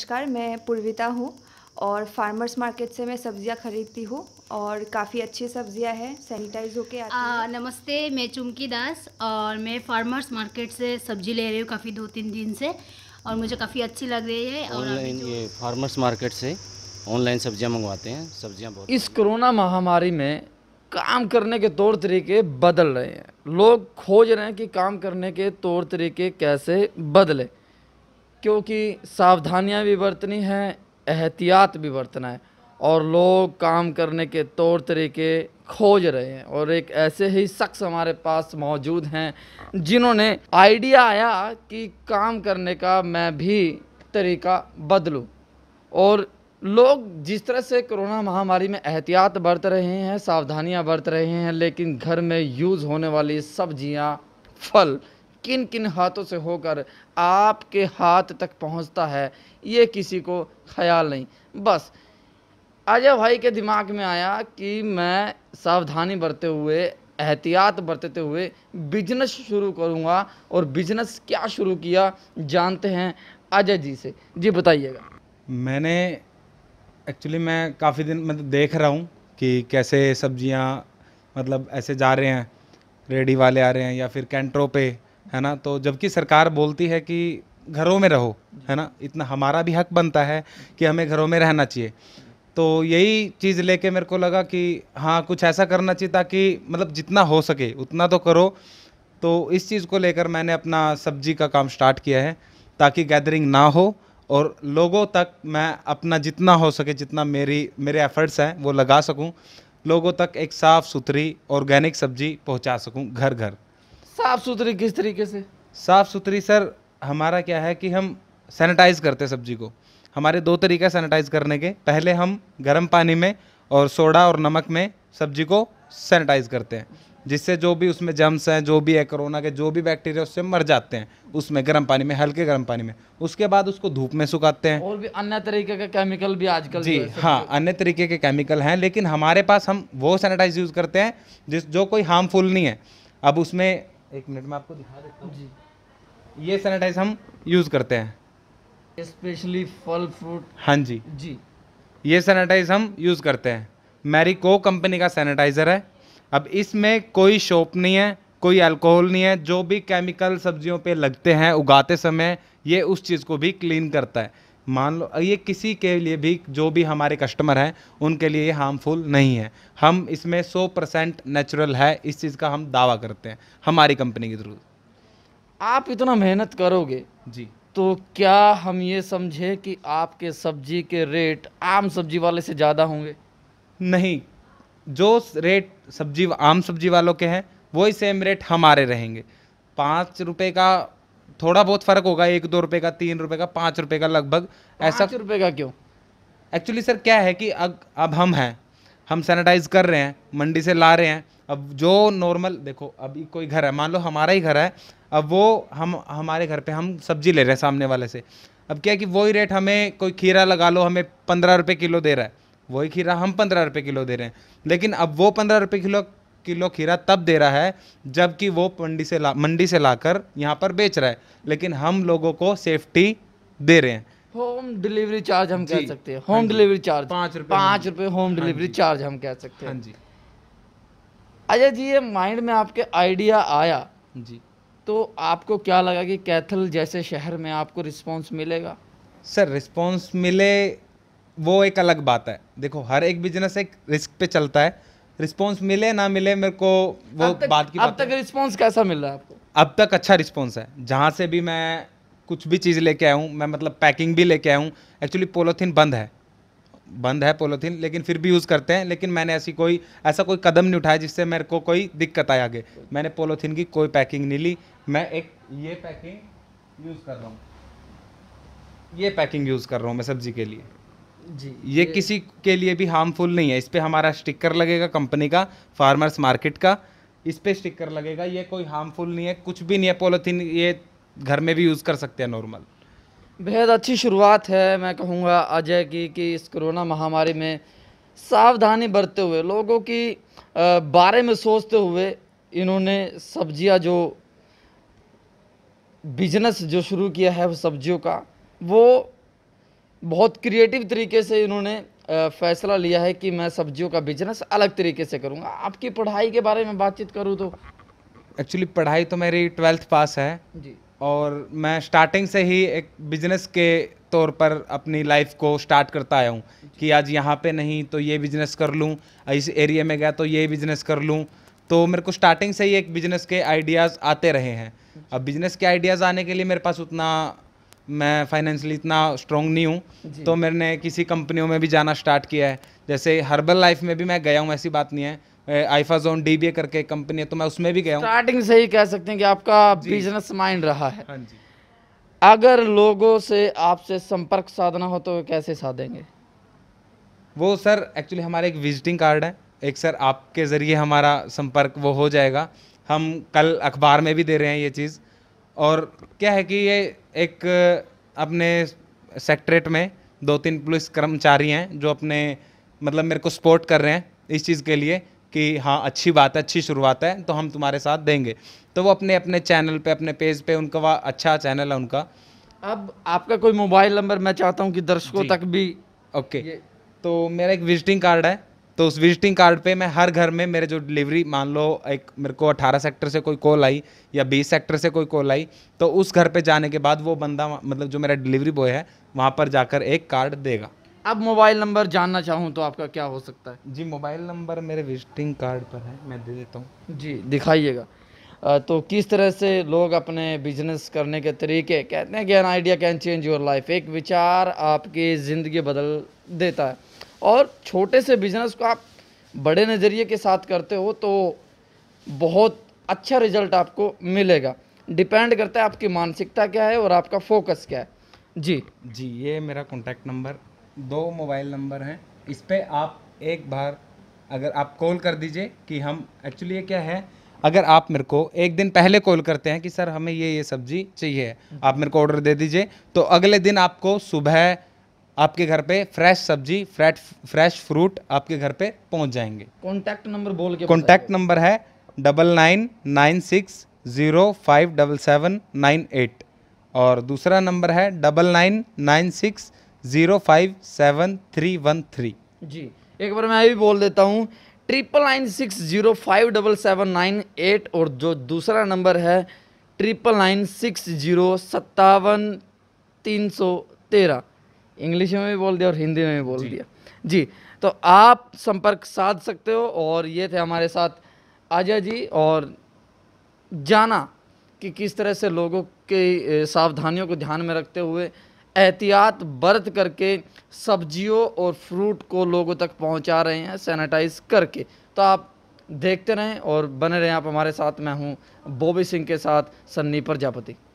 नमस्कार मैं पूर्विता हूँ और फार्मर्स मार्केट से मैं सब्जियाँ खरीदती हूँ और काफ़ी अच्छी सब्जियाँ हैं सैनिटाइज होके आती आ, नमस्ते मैं चुमकी दास और मैं फार्मर्स मार्केट से सब्जी ले रही हूँ काफ़ी दो तीन दिन से और मुझे काफ़ी अच्छी लग रही है ऑनलाइन ये फार्मर्स मार्केट से ऑनलाइन सब्जियाँ मंगवाते हैं सब्जियाँ इस कोरोना महामारी में काम करने के तौर तरीके बदल रहे हैं लोग खोज रहे हैं कि काम करने के तौर तरीके कैसे बदले क्योंकि सावधानियाँ भी बरतनी हैं एहतियात भी बरतना है और लोग काम करने के तौर तरीके खोज रहे हैं और एक ऐसे ही शख्स हमारे पास मौजूद हैं जिन्होंने आइडिया आया कि काम करने का मैं भी तरीका बदलूं और लोग जिस तरह से कोरोना महामारी में एहतियात बरत रहे हैं सावधानियां बरत रहे हैं लेकिन घर में यूज़ होने वाली सब्जियां फल किन किन हाथों से होकर आपके हाथ तक पहुंचता है ये किसी को ख्याल नहीं बस अजय भाई के दिमाग में आया कि मैं सावधानी बरते हुए एहतियात बरतते हुए बिजनेस शुरू करूँगा और बिजनेस क्या शुरू किया जानते हैं अजय जी से जी बताइएगा मैंने एक्चुअली मैं काफ़ी दिन मतलब देख रहा हूँ कि कैसे सब्जियाँ मतलब ऐसे जा रहे हैं रेडी वाले आ रहे हैं या फिर कैंटरों पे है ना तो जबकि सरकार बोलती है कि घरों में रहो है ना इतना हमारा भी हक बनता है कि हमें घरों में रहना चाहिए तो यही चीज़ लेके मेरे को लगा कि हाँ कुछ ऐसा करना चाहिए ताकि मतलब जितना हो सके उतना तो करो तो इस चीज़ को लेकर मैंने अपना सब्जी का काम स्टार्ट किया है ताकि गैदरिंग ना हो और लोगों तक मैं अपना जितना हो सके जितना मेरी मेरे एफर्ट्स हैं वो लगा सकूं लोगों तक एक साफ़ सुथरी ऑर्गेनिक सब्जी पहुंचा सकूं घर घर साफ सुथरी किस तरीके से साफ सुथरी सर हमारा क्या है कि हम सैनिटाइज करते हैं सब्जी को हमारे दो तरीके सैनिटाइज करने के पहले हम गर्म पानी में और सोडा और नमक में सब्जी को सैनिटाइज करते हैं जिससे जो भी उसमें जम्स हैं जो भी है कोरोना के जो भी बैक्टीरिया उससे मर जाते हैं उसमें गर्म पानी में हल्के गर्म पानी में उसके बाद उसको धूप में सुखाते हैं और भी अन्य तरीके के केमिकल भी आजकल जी हाँ अन्य तरीके के केमिकल हैं लेकिन हमारे पास हम वो सैनिटाइज यूज़ करते हैं जिस जो कोई हार्मफुल नहीं है अब उसमें एक मिनट में आपको दिखा देता हूँ जी ये सैनिटाइज हम यूज़ करते हैं स्पेशली फल फ्रूट हाँ जी जी ये सैनिटाइज हम यूज़ करते हैं मैरी को कंपनी का सैनिटाइज़र है अब इसमें कोई शोप नहीं है कोई अल्कोहल नहीं है जो भी केमिकल सब्जियों पे लगते हैं उगाते समय ये उस चीज़ को भी क्लीन करता है मान लो ये किसी के लिए भी जो भी हमारे कस्टमर हैं उनके लिए हार्मफुल नहीं है हम इसमें 100 परसेंट नेचुरल है इस चीज़ का हम दावा करते हैं हमारी कंपनी के थ्रू आप इतना मेहनत करोगे जी तो क्या हम ये समझे कि आपके सब्जी के रेट आम सब्जी वाले से ज़्यादा होंगे नहीं जो रेट सब्जी आम सब्जी वालों के हैं वही सेम रेट हमारे रहेंगे पाँच रुपये का थोड़ा बहुत फर्क होगा एक दो रुपए का तीन रुपए का पाँच रुपए का लगभग ऐसा रुपए का क्यों एक्चुअली सर क्या है कि अब अब हम हैं हम सैनिटाइज कर रहे हैं मंडी से ला रहे हैं अब जो नॉर्मल देखो अभी कोई घर है मान लो हमारा ही घर है अब वो हम हमारे घर पे हम सब्जी ले रहे हैं सामने वाले से अब क्या है कि वही रेट हमें कोई खीरा लगा लो हमें पंद्रह रुपये किलो दे रहा है वही खीरा हम पंद्रह रुपये किलो दे रहे हैं लेकिन अब वो पंद्रह रुपये किलो किलो खीरा तब दे रहा है जबकि वो मंडी से ला मंडी से लाकर यहाँ पर बेच रहा है लेकिन हम लोगों को सेफ्टी दे रहे हैं होम डिलीवरी चार्ज हम कह सकते हैं होम डिलीवरी चार्ज पाँच रुपये पाँच रुपये होम डिलीवरी चार्ज हम कह सकते हैं जी अजय जी ये माइंड में आपके आइडिया आया जी तो आपको क्या लगा कि कैथल जैसे शहर में आपको रिस्पॉन्स मिलेगा सर रिस्पॉन्स मिले वो एक अलग बात है देखो हर एक बिजनेस एक रिस्क पे चलता है रिस्पॉन्स मिले ना मिले मेरे को वो तक, बात की अब तक रिस्पॉन्स कैसा मिल रहा है आपको अब तक अच्छा रिस्पॉन्स है जहाँ से भी मैं कुछ भी चीज़ लेके आया हूँ मैं मतलब पैकिंग भी लेके आया हूँ एक्चुअली पोलोथीन बंद है बंद है पोलोथीन लेकिन फिर भी यूज़ करते हैं लेकिन मैंने ऐसी कोई ऐसा कोई कदम नहीं उठाया जिससे मेरे को कोई दिक्कत आए आगे मैंने पोलोथीन की कोई पैकिंग नहीं ली मैं एक ये पैकिंग यूज़ कर रहा हूँ ये पैकिंग यूज़ कर रहा हूँ मैं सब्जी के लिए जी ये किसी के लिए भी हार्मफुल नहीं है इस पर हमारा स्टिकर लगेगा कंपनी का फार्मर्स मार्केट का इस पर स्टिकर लगेगा ये कोई हार्मफुल नहीं है कुछ भी नहीं है पोलिथीन ये घर में भी यूज़ कर सकते हैं नॉर्मल बेहद अच्छी शुरुआत है मैं कहूँगा अजय की कि इस कोरोना महामारी में सावधानी बरतते हुए लोगों की बारे में सोचते हुए इन्होंने सब्जियां जो बिजनेस जो शुरू किया है वो सब्जियों का वो बहुत क्रिएटिव तरीके से इन्होंने फैसला लिया है कि मैं सब्जियों का बिजनेस अलग तरीके से करूँगा आपकी पढ़ाई के बारे में बातचीत करूँ तो एक्चुअली पढ़ाई तो मेरी ट्वेल्थ पास है जी और मैं स्टार्टिंग से ही एक बिजनेस के तौर पर अपनी लाइफ को स्टार्ट करता आया हूँ कि आज यहाँ पे नहीं तो ये बिजनेस कर लूँ इस एरिया में गया तो ये बिजनेस कर लूँ तो मेरे को स्टार्टिंग से ही एक बिजनेस के आइडियाज़ आते रहे हैं अब बिजनेस के आइडियाज़ आने के लिए मेरे पास उतना मैं फाइनेंशियली इतना स्ट्रॉन्ग नहीं हूँ तो मैंने किसी कंपनियों में भी जाना स्टार्ट किया है जैसे हर्बल लाइफ में भी मैं गया हूँ ऐसी बात नहीं है आईफा जोन डी बी करके कंपनी है तो मैं उसमें भी गया हूँ स्टार्टिंग से ही कह सकते हैं कि आपका बिजनेस माइंड रहा है हाँ अगर लोगों से आपसे संपर्क साधना हो तो कैसे साधेंगे वो सर एक्चुअली हमारे एक विजिटिंग कार्ड है एक सर आपके ज़रिए हमारा संपर्क वो हो जाएगा हम कल अखबार में भी दे रहे हैं ये चीज़ और क्या है कि ये एक अपने सेक्ट्रेट में दो तीन पुलिस कर्मचारी हैं जो अपने मतलब मेरे को सपोर्ट कर रहे हैं इस चीज़ के लिए कि हाँ अच्छी बात है अच्छी शुरुआत है तो हम तुम्हारे साथ देंगे तो वो अपने अपने चैनल पे अपने पेज पे उनका वह अच्छा चैनल है उनका अब आपका कोई मोबाइल नंबर मैं चाहता हूँ कि दर्शकों तक भी ओके तो मेरा एक विजिटिंग कार्ड है तो उस विजिटिंग कार्ड पे मैं हर घर में मेरे जो डिलीवरी मान लो एक मेरे को 18 सेक्टर से कोई कॉल आई या बीस सेक्टर से कोई कॉल आई तो उस घर पे जाने के बाद वो बंदा मतलब जो मेरा डिलीवरी बॉय है वहाँ पर जाकर एक कार्ड देगा अब मोबाइल नंबर जानना चाहूँ तो आपका क्या हो सकता है जी मोबाइल नंबर मेरे विजिटिंग कार्ड पर है मैं दे देता हूँ जी दिखाइएगा तो किस तरह से लोग अपने बिजनेस करने के तरीके कहते हैं कि an idea can change your life एक विचार आपकी ज़िंदगी बदल देता है और छोटे से बिज़नेस को आप बड़े नज़रिए के साथ करते हो तो बहुत अच्छा रिजल्ट आपको मिलेगा डिपेंड करता है आपकी मानसिकता क्या है और आपका फोकस क्या है जी जी ये मेरा कॉन्टैक्ट नंबर दो मोबाइल नंबर हैं इस पर आप एक बार अगर आप कॉल कर दीजिए कि हम एक्चुअली ये क्या है अगर आप मेरे को एक दिन पहले कॉल करते हैं कि सर हमें ये ये सब्जी चाहिए आप मेरे को ऑर्डर दे दीजिए तो अगले दिन आपको सुबह आपके घर पे फ्रेश सब्जी फ्रेश फ्रेश फ्रूट आपके घर पे पहुंच जाएंगे कॉन्टैक्ट नंबर बोल के कॉन्टैक्ट नंबर है double nine nine six zero five double seven nine eight और दूसरा नंबर है double nine nine six zero five seven three one three जी एक बार मैं भी बोल देता हूँ triple nine six zero five double seven nine eight और जो दूसरा नंबर है ट्रिपल नाइन सिक्स ज़ीरो सत्तावन तीन सौ तेरह इंग्लिश में भी बोल दिया और हिंदी में भी बोल दिया जी तो आप संपर्क साध सकते हो और ये थे हमारे साथ अजय जी और जाना कि किस तरह से लोगों के सावधानियों को ध्यान में रखते हुए एहतियात बरत करके सब्जियों और फ्रूट को लोगों तक पहुंचा रहे हैं सैनिटाइज करके तो आप देखते रहें और बने रहें आप हमारे साथ मैं हूं बॉबी सिंह के साथ सन्नी प्रजापति